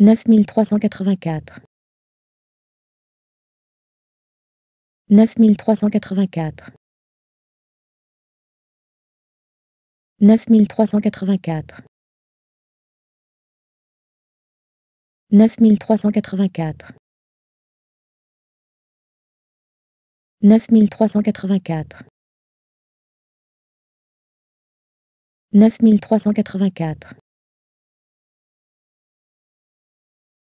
9384 9384 9384 9384 9384 9384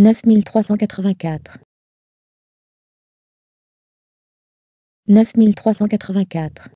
Neuf mille trois cent quatre-vingt-quatre. Neuf mille trois cent quatre-vingt-quatre.